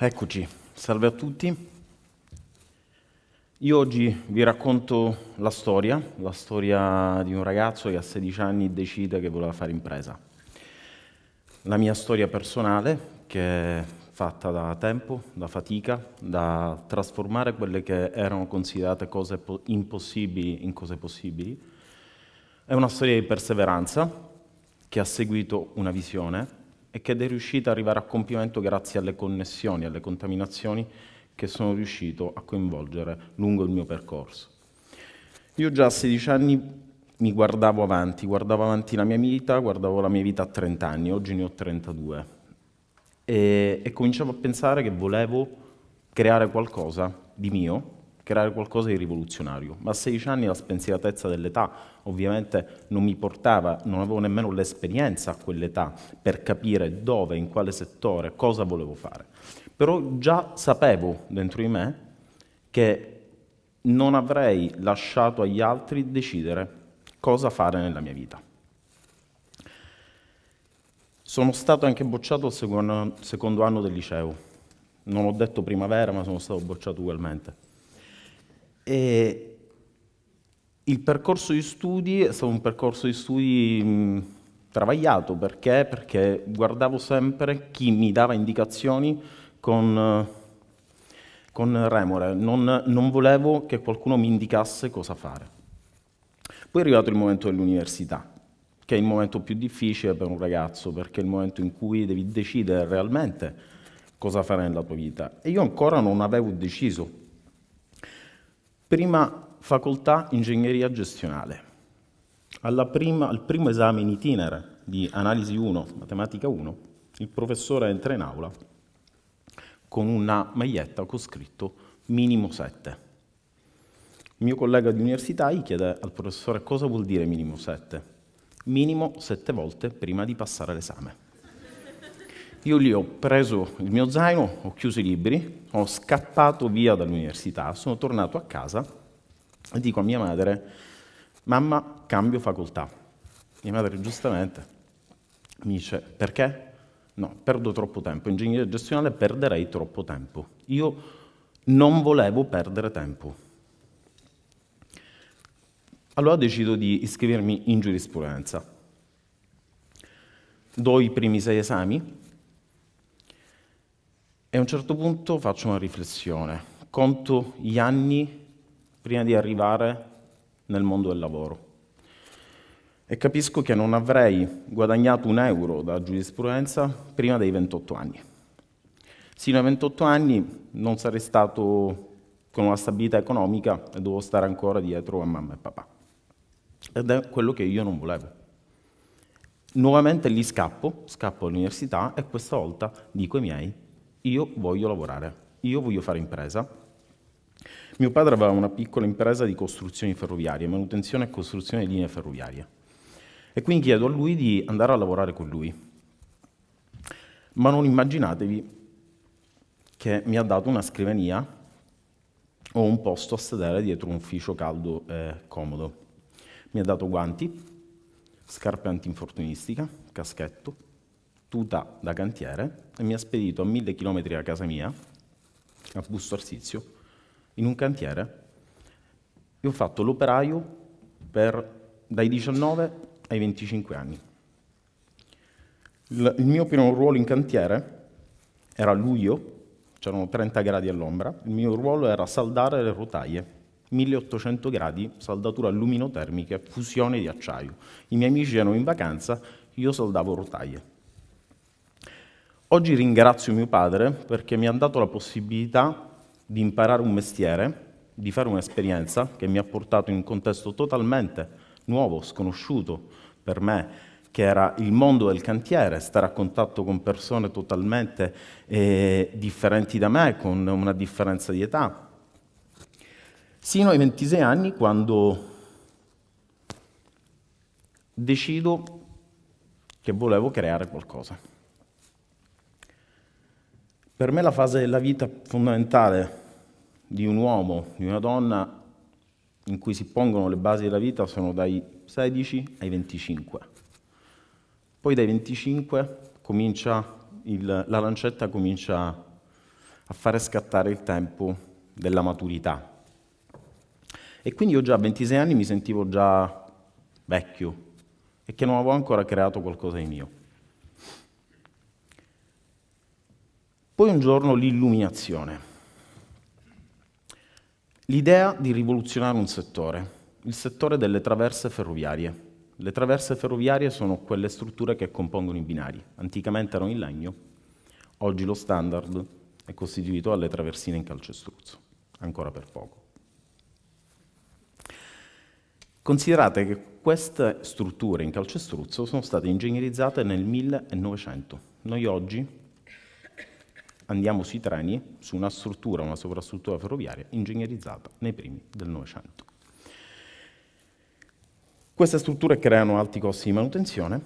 Eccoci, salve a tutti. Io oggi vi racconto la storia, la storia di un ragazzo che a 16 anni decide che voleva fare impresa. La mia storia personale, che è fatta da tempo, da fatica, da trasformare quelle che erano considerate cose impossibili in cose possibili. È una storia di perseveranza che ha seguito una visione e che è riuscita ad arrivare a compimento grazie alle connessioni, alle contaminazioni che sono riuscito a coinvolgere lungo il mio percorso. Io già a 16 anni mi guardavo avanti, guardavo avanti la mia vita, guardavo la mia vita a 30 anni, oggi ne ho 32, e, e cominciavo a pensare che volevo creare qualcosa di mio creare qualcosa di rivoluzionario. Ma a 16 anni la spensieratezza dell'età ovviamente non mi portava, non avevo nemmeno l'esperienza a quell'età per capire dove, in quale settore, cosa volevo fare. Però già sapevo dentro di me che non avrei lasciato agli altri decidere cosa fare nella mia vita. Sono stato anche bocciato al secondo, secondo anno del liceo. Non ho detto primavera, ma sono stato bocciato ugualmente. E il percorso di studi è stato un percorso di studi mh, mm, travagliato, perché? Perché guardavo sempre chi mi dava indicazioni con, eh, con remore, non, non volevo che qualcuno mi indicasse cosa fare. Poi è arrivato il momento dell'università, che è il momento più difficile per un ragazzo, perché è il momento in cui devi decidere realmente cosa fare nella tua vita. E io ancora non avevo deciso Prima facoltà ingegneria gestionale. Prima, al primo esame in itinere di analisi 1, matematica 1, il professore entra in aula con una maglietta con scritto minimo 7. Il mio collega di università gli chiede al professore cosa vuol dire minimo 7. Minimo 7 volte prima di passare l'esame. Io lì ho preso il mio zaino, ho chiuso i libri, ho scappato via dall'università, sono tornato a casa e dico a mia madre, mamma, cambio facoltà. Mia madre giustamente mi dice, perché? No, perdo troppo tempo. ingegneria gestionale perderei troppo tempo. Io non volevo perdere tempo. Allora decido di iscrivermi in giurisprudenza. Do i primi sei esami, e a un certo punto faccio una riflessione, conto gli anni prima di arrivare nel mondo del lavoro e capisco che non avrei guadagnato un euro da giurisprudenza prima dei 28 anni. Sino ai 28 anni non sarei stato con una stabilità economica e dovevo stare ancora dietro a mamma e papà. Ed è quello che io non volevo. Nuovamente lì scappo, scappo all'università e questa volta dico ai miei io voglio lavorare, io voglio fare impresa. Mio padre aveva una piccola impresa di costruzioni ferroviarie, manutenzione e costruzione di linee ferroviarie. E quindi chiedo a lui di andare a lavorare con lui. Ma non immaginatevi che mi ha dato una scrivania o un posto a sedere dietro un ufficio caldo e comodo. Mi ha dato guanti, scarpe antinfortunistica, caschetto, tuta da cantiere e mi ha spedito a mille chilometri da casa mia, a Busto Arsizio, in un cantiere e ho fatto l'operaio per, dai 19 ai 25 anni. Il, mio primo ruolo in cantiere era a luglio, c'erano 30 gradi all'ombra, il mio ruolo era saldare le rotaie 1800 gradi, saldatura luminotermica, fusione di acciaio. I miei amici erano in vacanza, io saldavo rotaie. Oggi ringrazio mio padre perché mi ha dato la possibilità di imparare un mestiere, di fare un'esperienza che mi ha portato in un contesto totalmente nuovo, sconosciuto per me, che era il mondo del cantiere, stare a contatto con persone totalmente eh, differenti da me, con una differenza di età. Sino ai 26 anni quando decido che volevo creare qualcosa. Per me la fase della vita fondamentale di un uomo, di una donna, in cui si pongono le basi della vita sono dai 16 ai 25. Poi dai 25 il, la lancetta comincia a fare scattare il tempo della maturità. E quindi io già a 26 anni mi sentivo già vecchio e che non avevo ancora creato qualcosa di mio. Poi un giorno l'illuminazione. L'idea di rivoluzionare un settore, il settore delle traverse ferroviarie. Le traverse ferroviarie sono quelle strutture che compongono i binari. Anticamente erano in legno, oggi lo standard è costituito dalle traversine in calcestruzzo, ancora per poco. Considerate che queste strutture in calcestruzzo sono state ingegnerizzate nel 1900. Noi oggi andiamo sui treni, su una struttura, una sovrastruttura ferroviaria ingegnerizzata nei primi del Novecento. Queste strutture creano alti costi di manutenzione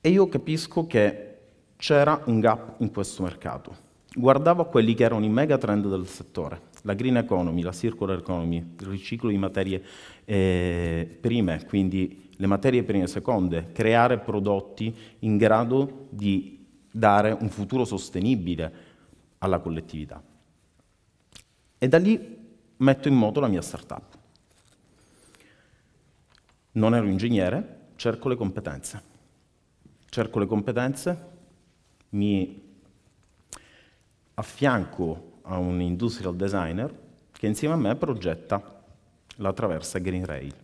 e io capisco che c'era un gap in questo mercato. Guardavo quelli che erano i mega trend del settore, la green economy, la circular economy, il riciclo di materie eh, prime, quindi le materie prime e seconde, creare prodotti in grado di dare un futuro sostenibile alla collettività. E da lì metto in moto la mia startup. Non ero ingegnere, cerco le competenze. Cerco le competenze, mi affianco a un industrial designer che insieme a me progetta la traversa Green Rail.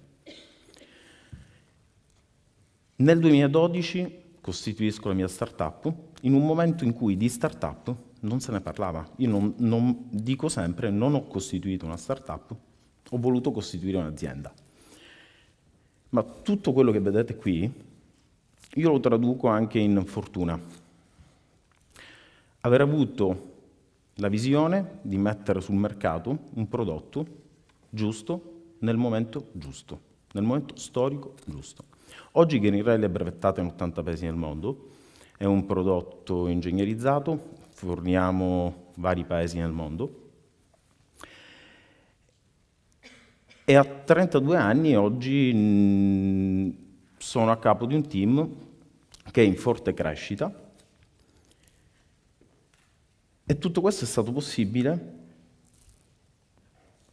Nel 2012 costituisco la mia startup, in un momento in cui di startup non se ne parlava. Io non, non dico sempre, non ho costituito una startup, ho voluto costituire un'azienda. Ma tutto quello che vedete qui, io lo traduco anche in fortuna. Aver avuto la visione di mettere sul mercato un prodotto giusto nel momento giusto, nel momento storico giusto. Oggi Green Rail è brevettato in 80 paesi nel mondo, è un prodotto ingegnerizzato, forniamo vari paesi nel mondo. E a 32 anni oggi mh, sono a capo di un team che è in forte crescita e tutto questo è stato possibile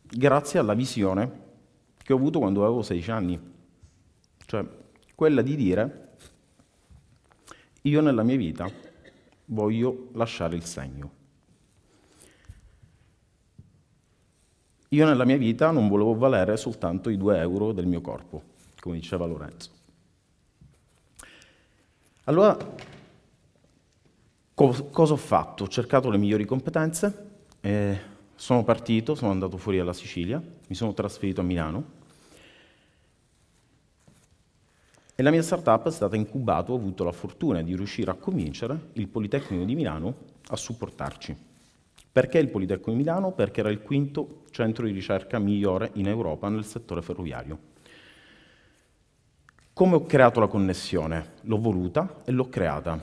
grazie alla visione che ho avuto quando avevo 16 anni. Cioè, quella di dire io nella mia vita voglio lasciare il segno. Io nella mia vita non volevo valere soltanto i 2 euro del mio corpo, come diceva Lorenzo. Allora, co- cosa ho fatto? Ho cercato le migliori competenze, eh, sono partito, sono andato fuori dalla Sicilia, mi sono trasferito a Milano, E la mia startup è stata incubata, ho avuto la fortuna di riuscire a convincere il Politecnico di Milano a supportarci. Perché il Politecnico di Milano? Perché era il quinto centro di ricerca migliore in Europa nel settore ferroviario. Come ho creato la connessione? L'ho voluta e l'ho creata.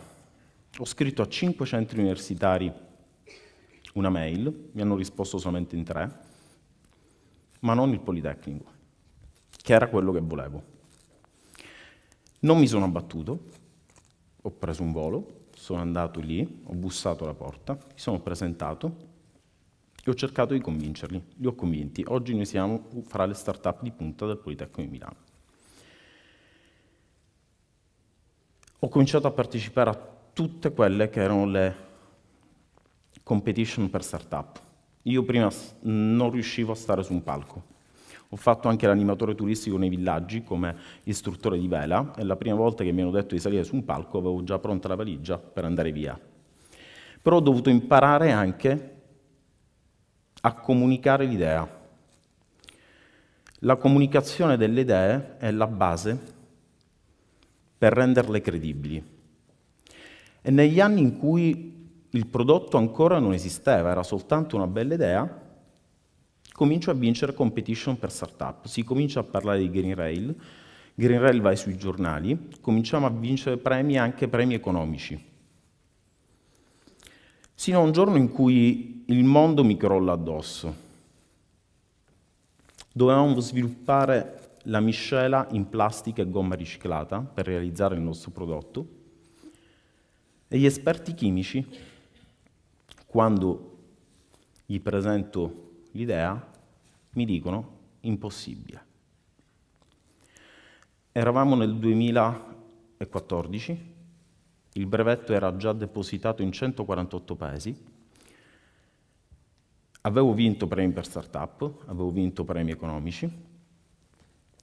Ho scritto a cinque centri universitari una mail, mi hanno risposto solamente in tre, ma non il Politecnico, che era quello che volevo. Non mi sono abbattuto, ho preso un volo, sono andato lì, ho bussato alla porta, mi sono presentato e ho cercato di convincerli, li ho convinti. Oggi noi siamo fra le start-up di punta del Politecnico di Milano. Ho cominciato a partecipare a tutte quelle che erano le competition per start-up. Io prima non riuscivo a stare su un palco, ho fatto anche l'animatore turistico nei villaggi come istruttore di vela e la prima volta che mi hanno detto di salire su un palco avevo già pronta la valigia per andare via. Però ho dovuto imparare anche a comunicare l'idea. La comunicazione delle idee è la base per renderle credibili. E negli anni in cui il prodotto ancora non esisteva, era soltanto una bella idea, comincio a vincere competition per startup, si comincia a parlare di Green Rail, Green Rail vai sui giornali, cominciamo a vincere premi, anche premi economici. Sino a un giorno in cui il mondo mi crolla addosso. Dovevamo sviluppare la miscela in plastica e gomma riciclata per realizzare il nostro prodotto e gli esperti chimici, quando gli presento l'idea, mi dicono impossibile. Eravamo nel 2014, il brevetto era già depositato in 148 paesi, avevo vinto premi per start-up, avevo vinto premi economici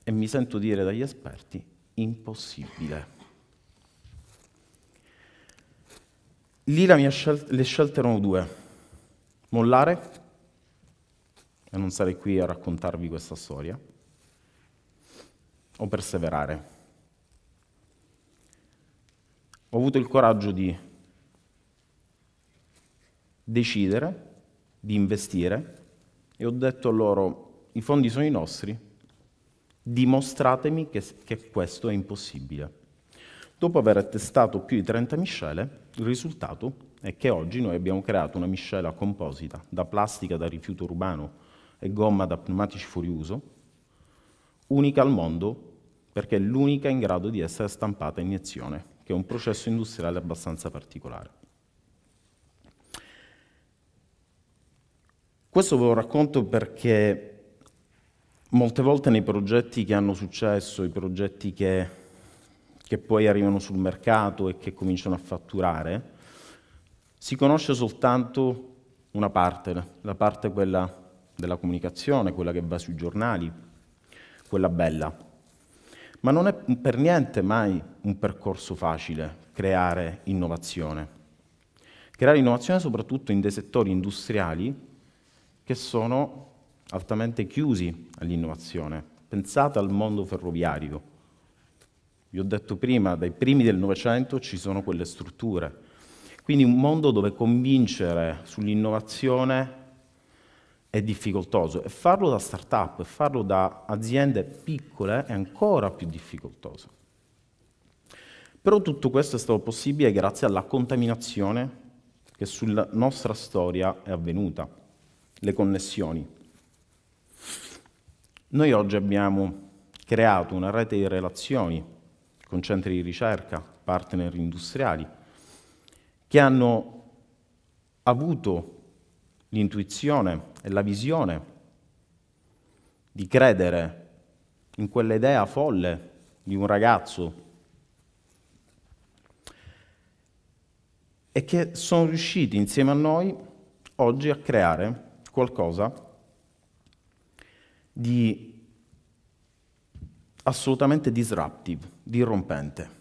e mi sento dire dagli esperti impossibile. Lì scel le scelte erano due, mollare e non sarei qui a raccontarvi questa storia, o perseverare. Ho avuto il coraggio di decidere, di investire e ho detto a loro, i fondi sono i nostri, dimostratemi che, che questo è impossibile. Dopo aver testato più di 30 miscele, il risultato è che oggi noi abbiamo creato una miscela composita da plastica da rifiuto urbano, e gomma da pneumatici furioso, unica al mondo perché è l'unica in grado di essere stampata a iniezione, che è un processo industriale abbastanza particolare. Questo ve lo racconto perché molte volte nei progetti che hanno successo, i progetti che, che poi arrivano sul mercato e che cominciano a fatturare, si conosce soltanto una parte, la parte quella della comunicazione, quella che va sui giornali, quella bella. Ma non è per niente mai un percorso facile creare innovazione. Creare innovazione soprattutto in dei settori industriali che sono altamente chiusi all'innovazione. Pensate al mondo ferroviario. Vi ho detto prima, dai primi del Novecento ci sono quelle strutture. Quindi un mondo dove convincere sull'innovazione è difficoltoso e farlo da start-up, e farlo da aziende piccole è ancora più difficoltoso. Però tutto questo è stato possibile grazie alla contaminazione che sulla nostra storia è avvenuta, le connessioni. Noi oggi abbiamo creato una rete di relazioni con centri di ricerca, partner industriali, che hanno avuto l'intuizione e la visione di credere in quell'idea folle di un ragazzo e che sono riusciti insieme a noi oggi a creare qualcosa di assolutamente disruptive, dirrompente.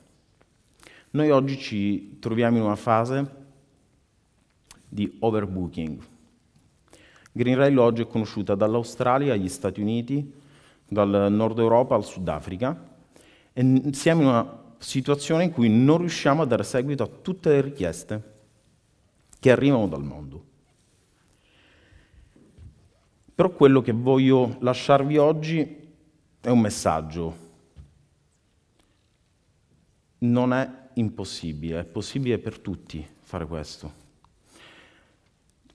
Noi oggi ci troviamo in una fase di overbooking, Green Rail oggi è conosciuta dall'Australia agli Stati Uniti, dal Nord Europa al Sud Africa e siamo in una situazione in cui non riusciamo a dare seguito a tutte le richieste che arrivano dal mondo. Però quello che voglio lasciarvi oggi è un messaggio. Non è impossibile, è possibile per tutti fare questo.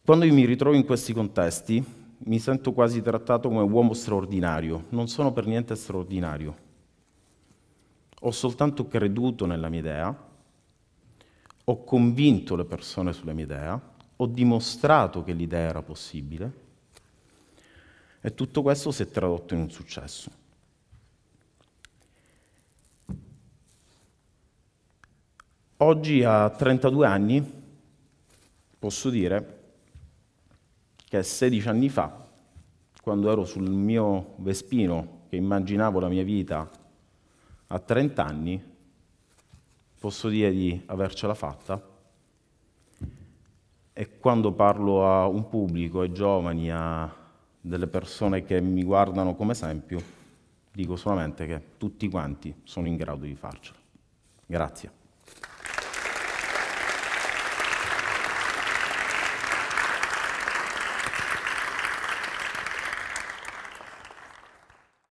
Quando io mi ritrovo in questi contesti, mi sento quasi trattato come uomo straordinario. Non sono per niente straordinario. Ho soltanto creduto nella mia idea, ho convinto le persone sulla mia idea, ho dimostrato che l'idea era possibile e tutto questo si è tradotto in un successo. Oggi a 32 anni posso dire che 16 anni fa, quando ero sul mio vespino, che immaginavo la mia vita a 30 anni, posso dire di avercela fatta. E quando parlo a un pubblico, ai giovani, a delle persone che mi guardano come esempio, dico solamente che tutti quanti sono in grado di farcela. Grazie.